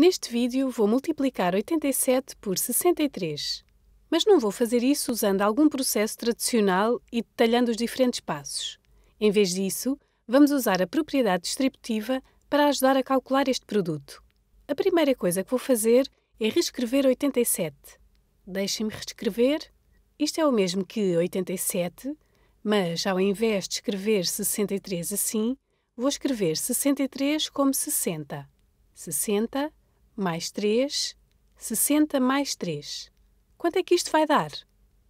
Neste vídeo vou multiplicar 87 por 63, mas não vou fazer isso usando algum processo tradicional e detalhando os diferentes passos. Em vez disso, vamos usar a propriedade distributiva para ajudar a calcular este produto. A primeira coisa que vou fazer é reescrever 87. Deixem-me reescrever. Isto é o mesmo que 87, mas ao invés de escrever 63 assim, vou escrever 63 como 60. 60 mais 3, 60 mais 3. Quanto é que isto vai dar?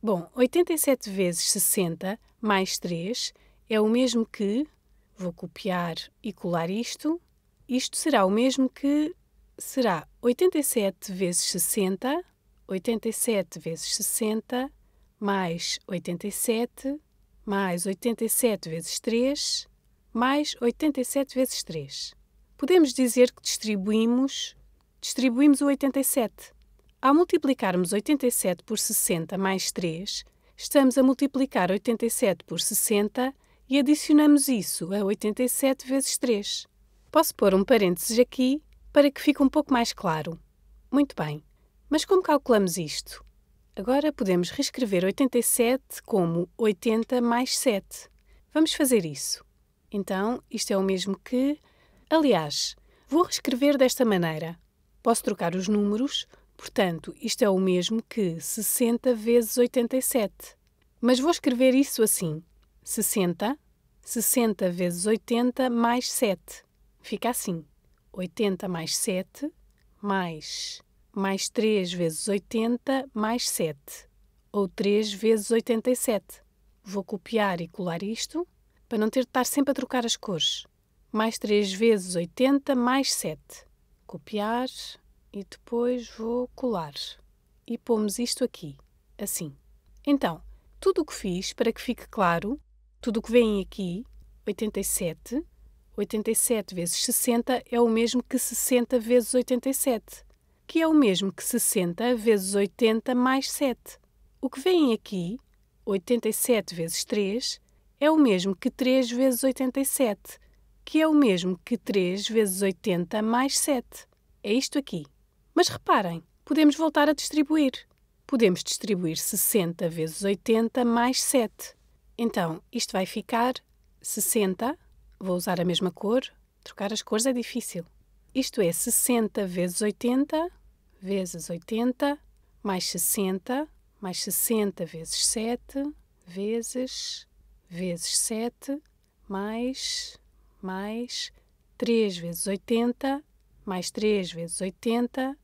Bom, 87 vezes 60 mais 3 é o mesmo que. Vou copiar e colar isto. Isto será o mesmo que. Será 87 vezes 60, 87 vezes 60, mais 87, mais 87 vezes 3, mais 87 vezes 3. Podemos dizer que distribuímos distribuímos o 87. Ao multiplicarmos 87 por 60 mais 3, estamos a multiplicar 87 por 60 e adicionamos isso a 87 vezes 3. Posso pôr um parênteses aqui para que fique um pouco mais claro. Muito bem, mas como calculamos isto? Agora podemos reescrever 87 como 80 mais 7. Vamos fazer isso. Então, isto é o mesmo que. Aliás, vou reescrever desta maneira. Posso trocar os números, portanto, isto é o mesmo que 60 vezes 87. Mas vou escrever isso assim: 60, 60 vezes 80 mais 7. Fica assim: 80 mais 7 mais mais 3 vezes 80 mais 7, ou 3 vezes 87. Vou copiar e colar isto para não ter de estar sempre a trocar as cores. Mais 3 vezes 80 mais 7 copiar e depois vou colar. E pomos isto aqui, assim. Então, tudo o que fiz, para que fique claro, tudo o que vem aqui, 87, 87 vezes 60 é o mesmo que 60 vezes 87, que é o mesmo que 60 vezes 80 mais 7. O que vem aqui, 87 vezes 3, é o mesmo que 3 vezes 87, que é o mesmo que 3 vezes 80 mais 7. É isto aqui. Mas reparem, podemos voltar a distribuir. Podemos distribuir 60 vezes 80 mais 7. Então, isto vai ficar 60. Vou usar a mesma cor. Trocar as cores é difícil. Isto é 60 vezes 80 vezes 80 mais 60 mais 60 vezes 7 vezes vezes 7 mais mais 3 vezes 80, mais 3 vezes 80,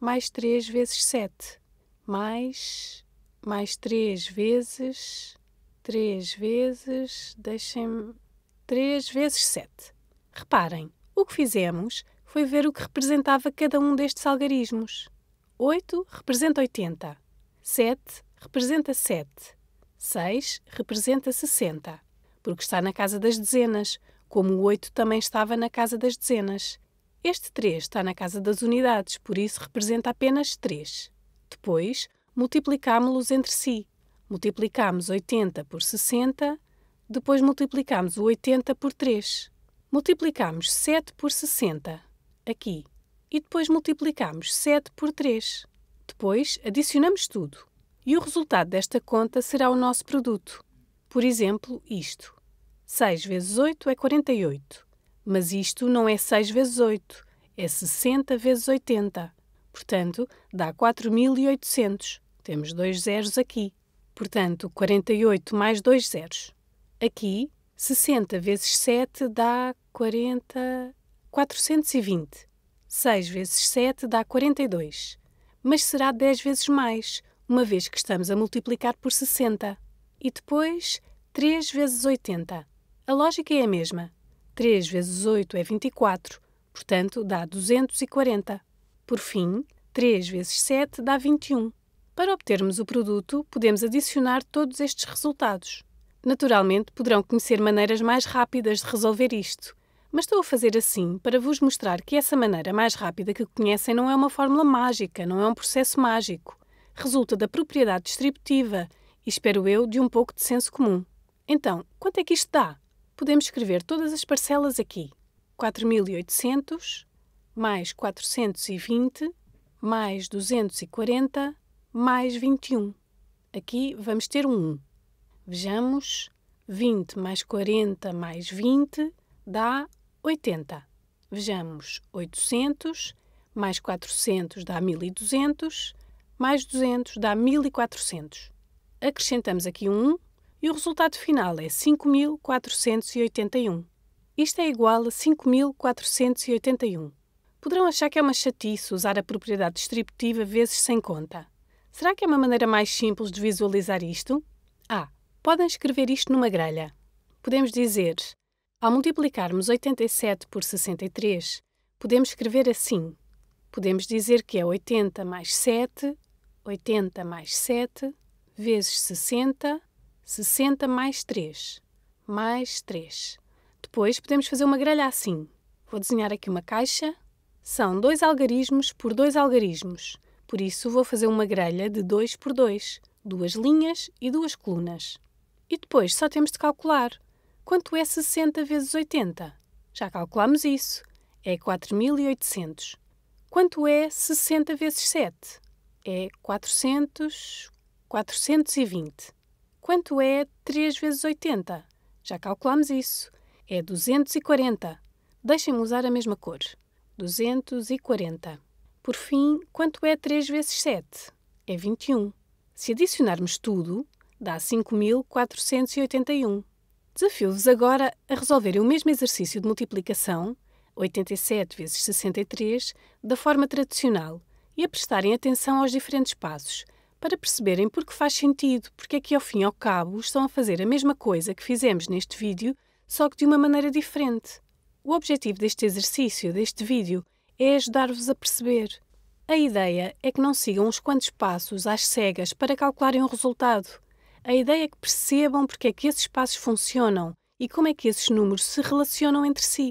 mais 3 vezes 7, mais, mais 3 vezes, 3 vezes, deixem-me, 3 vezes 7. Reparem, o que fizemos foi ver o que representava cada um destes algarismos. 8 representa 80, 7 representa 7, 6 representa 60, porque está na casa das dezenas, como o 8 também estava na casa das dezenas. Este 3 está na casa das unidades, por isso representa apenas 3. Depois, multiplicámos-los entre si. Multiplicámos 80 por 60, depois multiplicámos o 80 por 3. Multiplicámos 7 por 60, aqui, e depois multiplicámos 7 por 3. Depois, adicionamos tudo. E o resultado desta conta será o nosso produto. Por exemplo, isto. 6 vezes 8 é 48. Mas isto não é 6 vezes 8, é 60 vezes 80. Portanto, dá 4.800. Temos dois zeros aqui. Portanto, 48 mais dois zeros. Aqui, 60 vezes 7 dá 40... 420. 6 vezes 7 dá 42. Mas será 10 vezes mais, uma vez que estamos a multiplicar por 60. E depois, 3 vezes 80. A lógica é a mesma. 3 vezes 8 é 24, portanto dá 240. Por fim, 3 vezes 7 dá 21. Para obtermos o produto, podemos adicionar todos estes resultados. Naturalmente, poderão conhecer maneiras mais rápidas de resolver isto, mas estou a fazer assim para vos mostrar que essa maneira mais rápida que conhecem não é uma fórmula mágica, não é um processo mágico. Resulta da propriedade distributiva e, espero eu, de um pouco de senso comum. Então, quanto é que isto dá? podemos escrever todas as parcelas aqui. 4.800 mais 420 mais 240 mais 21. Aqui vamos ter um 1. Vejamos, 20 mais 40 mais 20 dá 80. Vejamos, 800 mais 400 dá 1.200, mais 200 dá 1.400. Acrescentamos aqui um 1 e o resultado final é 5.481. Isto é igual a 5.481. Poderão achar que é uma chatice usar a propriedade distributiva vezes sem conta. Será que é uma maneira mais simples de visualizar isto? Ah, podem escrever isto numa grelha. Podemos dizer, ao multiplicarmos 87 por 63, podemos escrever assim. Podemos dizer que é 80 mais 7, 80 mais 7, vezes 60, 60 mais 3, mais 3. Depois podemos fazer uma grelha assim. Vou desenhar aqui uma caixa. São dois algarismos por dois algarismos. Por isso vou fazer uma grelha de 2 por 2, duas linhas e duas colunas. E depois só temos de calcular. Quanto é 60 vezes 80? Já calculamos isso. É 4.800. Quanto é 60 vezes 7? É 400, 420. Quanto é 3 vezes 80? Já calculamos isso. É 240. Deixem-me usar a mesma cor. 240. Por fim, quanto é 3 vezes 7? É 21. Se adicionarmos tudo, dá 5.481. Desafio-vos agora a resolverem o mesmo exercício de multiplicação, 87 vezes 63, da forma tradicional, e a prestarem atenção aos diferentes passos, para perceberem porque faz sentido, porque é que ao fim e ao cabo estão a fazer a mesma coisa que fizemos neste vídeo, só que de uma maneira diferente. O objetivo deste exercício, deste vídeo, é ajudar-vos a perceber. A ideia é que não sigam uns quantos passos às cegas para calcularem o resultado. A ideia é que percebam porque é que esses passos funcionam e como é que esses números se relacionam entre si.